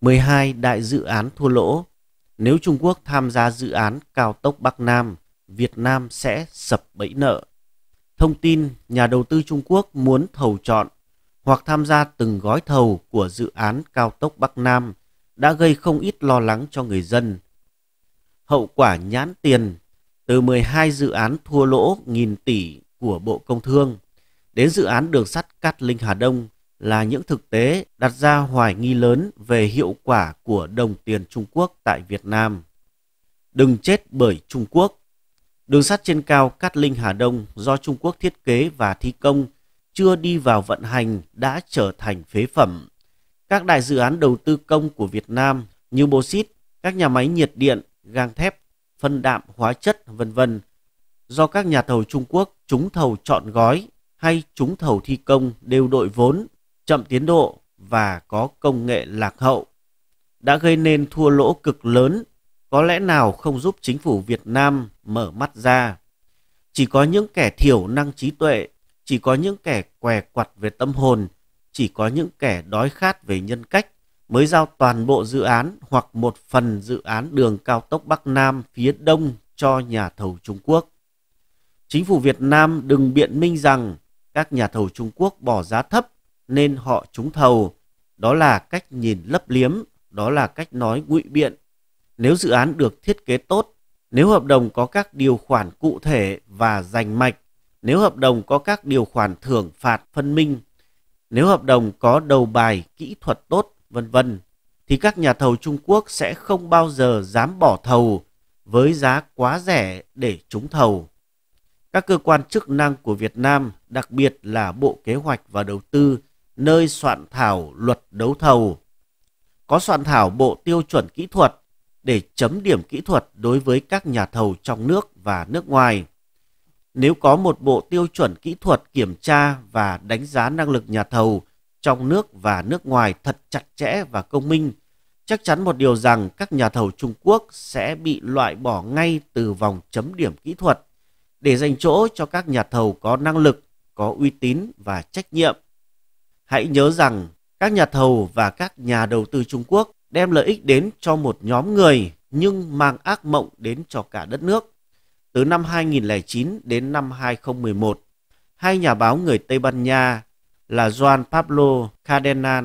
12 đại dự án thua lỗ. Nếu Trung Quốc tham gia dự án cao tốc Bắc Nam, Việt Nam sẽ sập bẫy nợ. Thông tin nhà đầu tư Trung Quốc muốn thầu chọn hoặc tham gia từng gói thầu của dự án cao tốc Bắc Nam đã gây không ít lo lắng cho người dân. Hậu quả nhãn tiền từ 12 dự án thua lỗ nghìn tỷ của Bộ Công Thương đến dự án đường sắt Cát Linh Hà Đông là những thực tế đặt ra hoài nghi lớn về hiệu quả của đồng tiền Trung Quốc tại Việt Nam. Đừng chết bởi Trung Quốc. Đường sắt trên cao Cát Linh Hà Đông do Trung Quốc thiết kế và thi công chưa đi vào vận hành đã trở thành phế phẩm. Các đại dự án đầu tư công của Việt Nam như bô xít, các nhà máy nhiệt điện, gang thép, phân đạm hóa chất vân vân do các nhà thầu Trung Quốc trúng thầu chọn gói hay trúng thầu thi công đều đội vốn chậm tiến độ và có công nghệ lạc hậu đã gây nên thua lỗ cực lớn có lẽ nào không giúp chính phủ Việt Nam mở mắt ra. Chỉ có những kẻ thiểu năng trí tuệ, chỉ có những kẻ què quặt về tâm hồn, chỉ có những kẻ đói khát về nhân cách mới giao toàn bộ dự án hoặc một phần dự án đường cao tốc Bắc Nam phía Đông cho nhà thầu Trung Quốc. Chính phủ Việt Nam đừng biện minh rằng các nhà thầu Trung Quốc bỏ giá thấp nên họ trúng thầu. Đó là cách nhìn lấp liếm, đó là cách nói ngụy biện. Nếu dự án được thiết kế tốt, nếu hợp đồng có các điều khoản cụ thể và rành mạch, nếu hợp đồng có các điều khoản thưởng phạt phân minh, nếu hợp đồng có đầu bài kỹ thuật tốt, vân vân thì các nhà thầu Trung Quốc sẽ không bao giờ dám bỏ thầu với giá quá rẻ để trúng thầu. Các cơ quan chức năng của Việt Nam, đặc biệt là Bộ Kế hoạch và Đầu tư, nơi soạn thảo luật đấu thầu. Có soạn thảo bộ tiêu chuẩn kỹ thuật để chấm điểm kỹ thuật đối với các nhà thầu trong nước và nước ngoài. Nếu có một bộ tiêu chuẩn kỹ thuật kiểm tra và đánh giá năng lực nhà thầu trong nước và nước ngoài thật chặt chẽ và công minh, chắc chắn một điều rằng các nhà thầu Trung Quốc sẽ bị loại bỏ ngay từ vòng chấm điểm kỹ thuật để dành chỗ cho các nhà thầu có năng lực, có uy tín và trách nhiệm Hãy nhớ rằng các nhà thầu và các nhà đầu tư Trung Quốc đem lợi ích đến cho một nhóm người nhưng mang ác mộng đến cho cả đất nước. Từ năm 2009 đến năm 2011, hai nhà báo người Tây Ban Nha là Juan Pablo Cardenal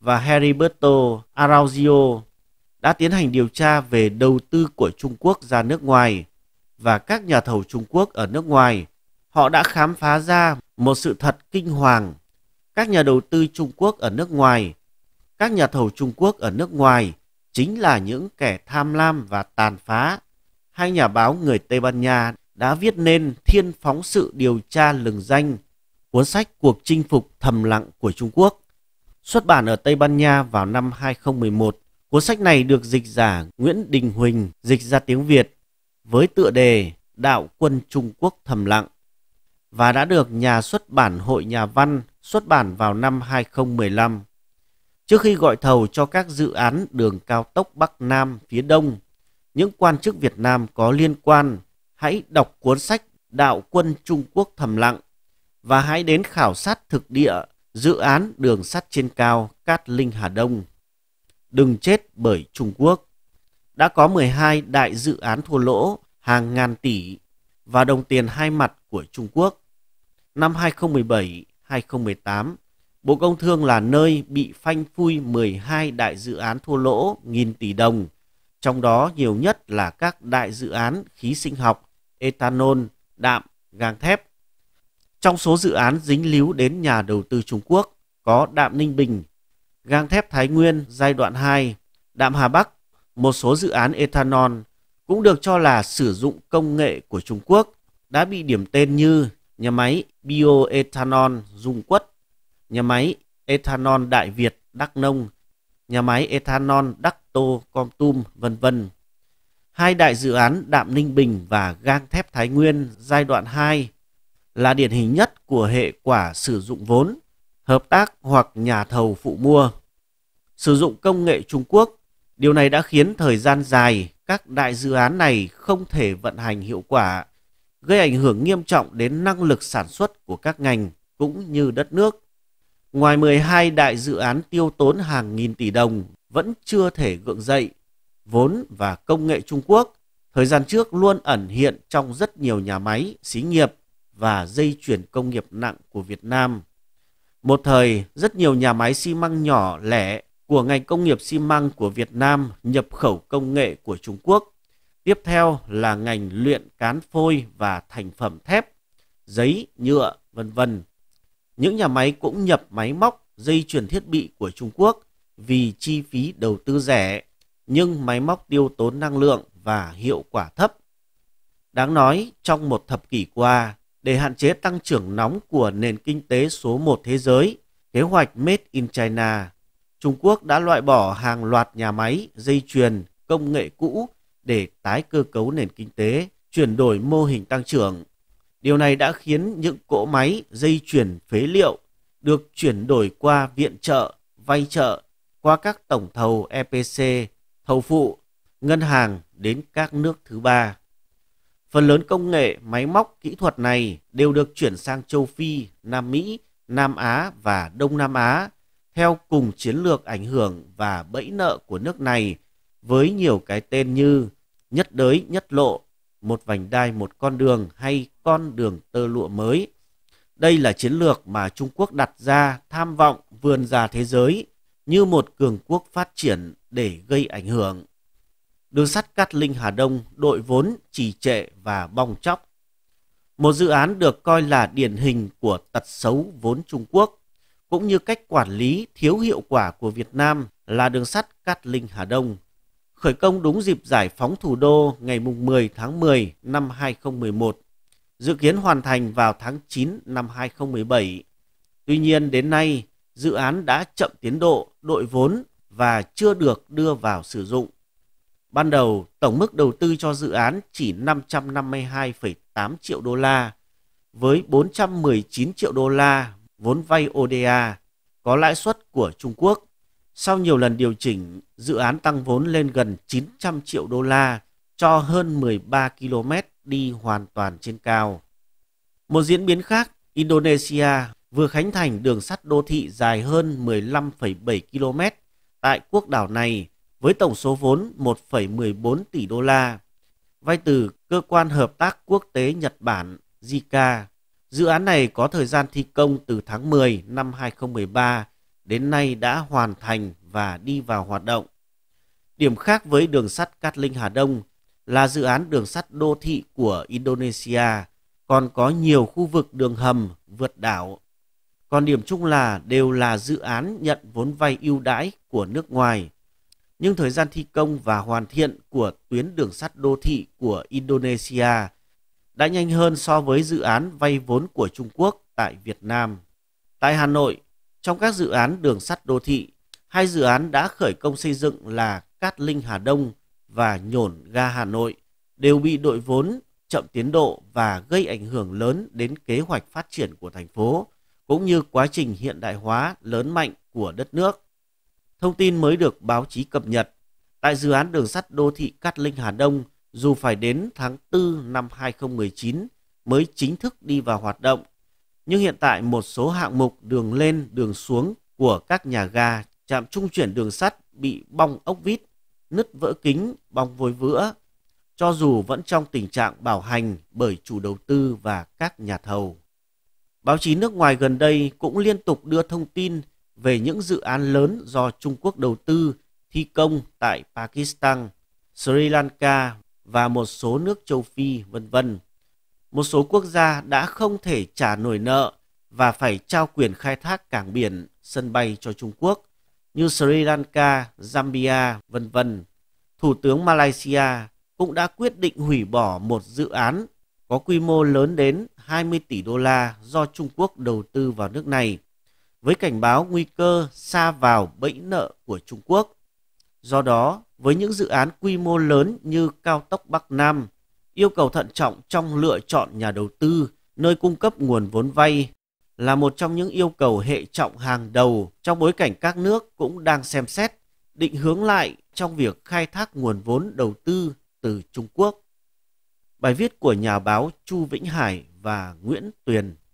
và Heriberto araujo đã tiến hành điều tra về đầu tư của Trung Quốc ra nước ngoài và các nhà thầu Trung Quốc ở nước ngoài. Họ đã khám phá ra một sự thật kinh hoàng các nhà đầu tư Trung Quốc ở nước ngoài, các nhà thầu Trung Quốc ở nước ngoài chính là những kẻ tham lam và tàn phá. Hai nhà báo người Tây Ban Nha đã viết nên Thiên phóng sự điều tra lừng danh, cuốn sách Cuộc chinh phục thầm lặng của Trung Quốc. Xuất bản ở Tây Ban Nha vào năm 2011, cuốn sách này được dịch giả Nguyễn Đình Huỳnh dịch ra tiếng Việt với tựa đề Đạo quân Trung Quốc thầm lặng và đã được nhà xuất bản Hội Nhà Văn xuất bản vào năm 2015. Trước khi gọi thầu cho các dự án đường cao tốc Bắc Nam phía Đông, những quan chức Việt Nam có liên quan hãy đọc cuốn sách Đạo quân Trung Quốc thầm lặng và hãy đến khảo sát thực địa dự án đường sắt trên cao Cát Linh Hà Đông. Đừng chết bởi Trung Quốc. Đã có 12 đại dự án thua lỗ hàng ngàn tỷ và đồng tiền hai mặt của Trung Quốc năm 2017-2018, Bộ Công Thương là nơi bị phanh phui 12 đại dự án thua lỗ nghìn tỷ đồng, trong đó nhiều nhất là các đại dự án khí sinh học, ethanol, đạm, gang thép. Trong số dự án dính líu đến nhà đầu tư Trung Quốc có đạm Ninh Bình, gang thép Thái Nguyên giai đoạn 2, đạm Hà Bắc, một số dự án ethanol cũng được cho là sử dụng công nghệ của Trung Quốc đã bị điểm tên như nhà máy bioethanol Dung Quất, nhà máy ethanol Đại Việt Đắk Nông, nhà máy ethanol Đắk Tô Com Tum, vân vân. Hai đại dự án Đạm Ninh Bình và Gang Thép Thái Nguyên giai đoạn 2 là điển hình nhất của hệ quả sử dụng vốn, hợp tác hoặc nhà thầu phụ mua. Sử dụng công nghệ Trung Quốc, điều này đã khiến thời gian dài các đại dự án này không thể vận hành hiệu quả gây ảnh hưởng nghiêm trọng đến năng lực sản xuất của các ngành cũng như đất nước. Ngoài 12 đại dự án tiêu tốn hàng nghìn tỷ đồng vẫn chưa thể gượng dậy, vốn và công nghệ Trung Quốc thời gian trước luôn ẩn hiện trong rất nhiều nhà máy, xí nghiệp và dây chuyển công nghiệp nặng của Việt Nam. Một thời, rất nhiều nhà máy xi măng nhỏ lẻ của ngành công nghiệp xi măng của Việt Nam nhập khẩu công nghệ của Trung Quốc Tiếp theo là ngành luyện cán phôi và thành phẩm thép, giấy, nhựa, vân vân. Những nhà máy cũng nhập máy móc, dây chuyển thiết bị của Trung Quốc vì chi phí đầu tư rẻ, nhưng máy móc tiêu tốn năng lượng và hiệu quả thấp. Đáng nói, trong một thập kỷ qua, để hạn chế tăng trưởng nóng của nền kinh tế số một thế giới, kế hoạch Made in China, Trung Quốc đã loại bỏ hàng loạt nhà máy, dây chuyền, công nghệ cũ để tái cơ cấu nền kinh tế, chuyển đổi mô hình tăng trưởng. Điều này đã khiến những cỗ máy dây chuyển phế liệu được chuyển đổi qua viện trợ, vay trợ, qua các tổng thầu EPC, thầu phụ, ngân hàng đến các nước thứ ba. Phần lớn công nghệ, máy móc, kỹ thuật này đều được chuyển sang châu Phi, Nam Mỹ, Nam Á và Đông Nam Á theo cùng chiến lược ảnh hưởng và bẫy nợ của nước này với nhiều cái tên như nhất đới, nhất lộ, một vành đai, một con đường hay con đường tơ lụa mới. Đây là chiến lược mà Trung Quốc đặt ra tham vọng vươn ra thế giới như một cường quốc phát triển để gây ảnh hưởng. Đường sắt Cát Linh Hà Đông đội vốn trì trệ và bong chóc. Một dự án được coi là điển hình của tật xấu vốn Trung Quốc, cũng như cách quản lý thiếu hiệu quả của Việt Nam là đường sắt Cát Linh Hà Đông khởi công đúng dịp giải phóng thủ đô ngày 10 tháng 10 năm 2011, dự kiến hoàn thành vào tháng 9 năm 2017. Tuy nhiên đến nay, dự án đã chậm tiến độ, đội vốn và chưa được đưa vào sử dụng. Ban đầu, tổng mức đầu tư cho dự án chỉ 552,8 triệu đô la với 419 triệu đô la vốn vay ODA có lãi suất của Trung Quốc sau nhiều lần điều chỉnh, dự án tăng vốn lên gần 900 triệu đô la cho hơn 13 km đi hoàn toàn trên cao. Một diễn biến khác, Indonesia vừa khánh thành đường sắt đô thị dài hơn 15,7 km tại quốc đảo này với tổng số vốn 1,14 tỷ đô la, vay từ Cơ quan Hợp tác Quốc tế Nhật Bản JICA. Dự án này có thời gian thi công từ tháng 10 năm 2013 đến nay đã hoàn thành và đi vào hoạt động. Điểm khác với đường sắt Cát Linh Hà Đông là dự án đường sắt đô thị của Indonesia, còn có nhiều khu vực đường hầm vượt đảo. Còn điểm chung là đều là dự án nhận vốn vay ưu đãi của nước ngoài. Nhưng thời gian thi công và hoàn thiện của tuyến đường sắt đô thị của Indonesia đã nhanh hơn so với dự án vay vốn của Trung Quốc tại Việt Nam. Tại Hà Nội, trong các dự án đường sắt đô thị, hai dự án đã khởi công xây dựng là Cát Linh Hà Đông và Nhổn Ga Hà Nội đều bị đội vốn chậm tiến độ và gây ảnh hưởng lớn đến kế hoạch phát triển của thành phố, cũng như quá trình hiện đại hóa lớn mạnh của đất nước. Thông tin mới được báo chí cập nhật, tại dự án đường sắt đô thị Cát Linh Hà Đông, dù phải đến tháng 4 năm 2019 mới chính thức đi vào hoạt động, nhưng hiện tại một số hạng mục đường lên, đường xuống của các nhà ga, trạm trung chuyển đường sắt bị bong ốc vít, nứt vỡ kính, bong vôi vữa, cho dù vẫn trong tình trạng bảo hành bởi chủ đầu tư và các nhà thầu. Báo chí nước ngoài gần đây cũng liên tục đưa thông tin về những dự án lớn do Trung Quốc đầu tư thi công tại Pakistan, Sri Lanka và một số nước châu Phi, vân vân một số quốc gia đã không thể trả nổi nợ và phải trao quyền khai thác cảng biển, sân bay cho Trung Quốc như Sri Lanka, Zambia, vân vân. Thủ tướng Malaysia cũng đã quyết định hủy bỏ một dự án có quy mô lớn đến 20 tỷ đô la do Trung Quốc đầu tư vào nước này, với cảnh báo nguy cơ xa vào bẫy nợ của Trung Quốc. Do đó, với những dự án quy mô lớn như cao tốc Bắc Nam, yêu cầu thận trọng trong lựa chọn nhà đầu tư, nơi cung cấp nguồn vốn vay là một trong những yêu cầu hệ trọng hàng đầu trong bối cảnh các nước cũng đang xem xét định hướng lại trong việc khai thác nguồn vốn đầu tư từ Trung Quốc. Bài viết của nhà báo Chu Vĩnh Hải và Nguyễn Tuyền